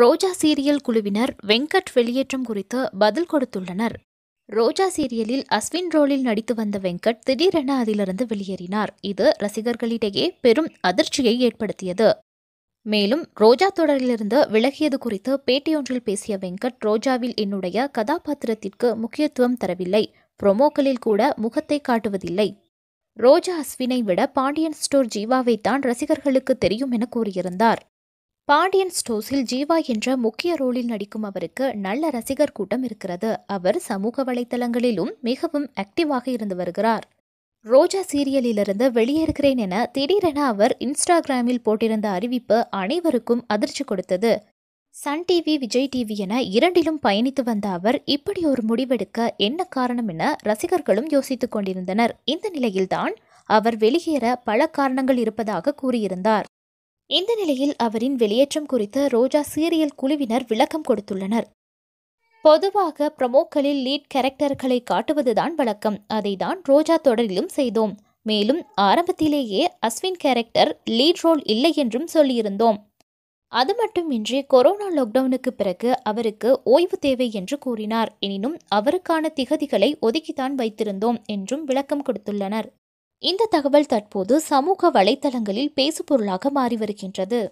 ரோஜா serial குழுவினர் வெங்கட் வெளியேற்றம் குறித்து பதில் கொடுத்துள்ளனர் ரோஜா சீரியலில் அஸ்வின் ரோலில் நடித்து வந்த வெங்கட் திடீரென அதிலிருந்து வெளியேறினார் இது ரசிகர்களிடையே பெரும் அதிர்ச்சியை ஏற்படுத்தியது மேலும் ரோஜா தொடரிலிருந்து விலகியது குறித்து பேட்டியொன்றில் பேசிய வெங்கட் ரோஜாவில் என்னுடைய கதாபாத்திரத்திற்கு முக்கியத்துவம் தரவில்லை ப்ரொமோக்களில் கூட முகத்தை காட்டுவதில்லை ரோஜா அஸ்வினை விட பாண்டியன் ஸ்டோர் ஜீவாவை தான் ரசிகர்களுக்கு தெரியும் என கூறியிருந்தார் பாண்டியன் ஸ்டோஸில் ஜீவா என்ற முக்கிய ரோலில் நடிக்கும் அவருக்கு நல்ல ரசிகர் கூட்டம் இருக்கிறது அவர் சமூக வலைதளங்களிலும் மிகவும் ஆக்டிவாக இருந்து வருகிறார் ரோஜா சீரியலிலிருந்து வெளியேறுகிறேன் என திடீரென அவர் இன்ஸ்டாகிராமில் போட்டிருந்த அறிவிப்பு அனைவருக்கும் அதிர்ச்சி கொடுத்தது சன் டிவி விஜய் டிவி என இரண்டிலும் பயணித்து வந்த அவர் இப்படி ஒரு முடிவெடுக்க என்ன காரணம் என ரசிகர்களும் யோசித்துக் கொண்டிருந்தனர் இந்த நிலையில்தான் அவர் வெளியேற பல காரணங்கள் இருப்பதாக கூறியிருந்தார் இந்த நிலையில் அவரின் வெளியேற்றம் குறித்து ரோஜா சீரியல் குழுவினர் விளக்கம் கொடுத்துள்ளனர் பொதுவாக ப்ரமோக்களில் லீட் கேரக்டர்களை காட்டுவதுதான் வழக்கம் அதை தான் ரோஜா தொடரிலும் செய்தோம் மேலும் ஆரம்பத்திலேயே அஸ்வின் கேரக்டர் லீட் ரோல் இல்லை என்றும் சொல்லியிருந்தோம் அது மட்டுமின்றி கொரோனா லாக்டவுனுக்கு பிறகு அவருக்கு ஓய்வு தேவை என்று கூறினார் எனினும் அவருக்கான திகதிகளை ஒதுக்கித்தான் வைத்திருந்தோம் என்றும் விளக்கம் கொடுத்துள்ளனர் இந்த தகவல் தற்போது சமூக வலைதளங்களில் பேசுபொருளாக மாறி வருகின்றது